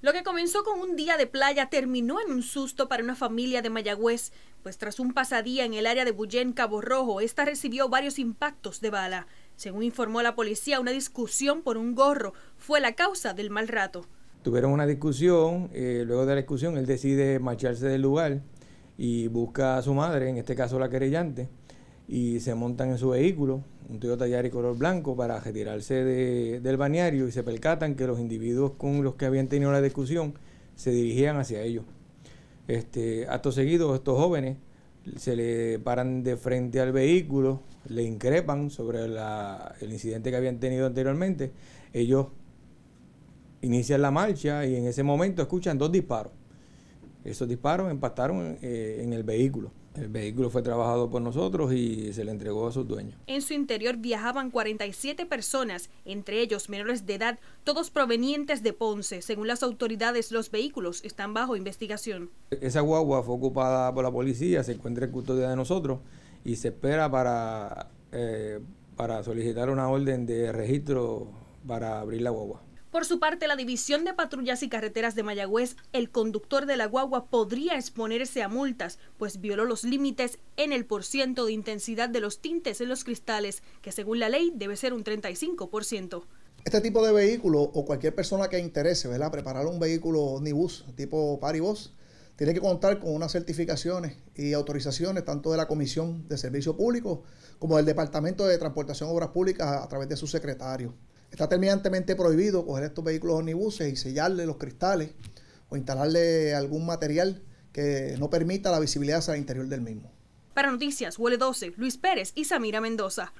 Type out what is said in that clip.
Lo que comenzó con un día de playa terminó en un susto para una familia de Mayagüez, pues tras un pasadía en el área de Bullén, Cabo Rojo, esta recibió varios impactos de bala. Según informó la policía, una discusión por un gorro fue la causa del mal rato. Tuvieron una discusión, eh, luego de la discusión él decide marcharse del lugar y busca a su madre, en este caso la querellante, y se montan en su vehículo, un Toyota y color blanco, para retirarse del bañario y se percatan que los individuos con los que habían tenido la discusión se dirigían hacia ellos. Este, acto seguido, estos jóvenes se le paran de frente al vehículo, le increpan sobre el incidente que habían tenido anteriormente. Ellos inician la marcha y en ese momento escuchan dos disparos. Esos disparos empataron eh, en el vehículo. El vehículo fue trabajado por nosotros y se le entregó a sus dueños. En su interior viajaban 47 personas, entre ellos menores de edad, todos provenientes de Ponce. Según las autoridades, los vehículos están bajo investigación. Esa guagua fue ocupada por la policía, se encuentra en custodia de nosotros y se espera para, eh, para solicitar una orden de registro para abrir la guagua. Por su parte, la División de Patrullas y Carreteras de Mayagüez, el conductor de la guagua podría exponerse a multas, pues violó los límites en el porciento de intensidad de los tintes en los cristales, que según la ley debe ser un 35%. Este tipo de vehículo o cualquier persona que interese, ¿verdad? Preparar un vehículo bus, tipo paribus, tiene que contar con unas certificaciones y autorizaciones tanto de la Comisión de Servicio Público como del Departamento de Transportación y Obras Públicas a través de su secretario. Está terminantemente prohibido coger estos vehículos omnibuses y sellarle los cristales o instalarle algún material que no permita la visibilidad hacia el interior del mismo. Para Noticias, huele 12, Luis Pérez y Samira Mendoza.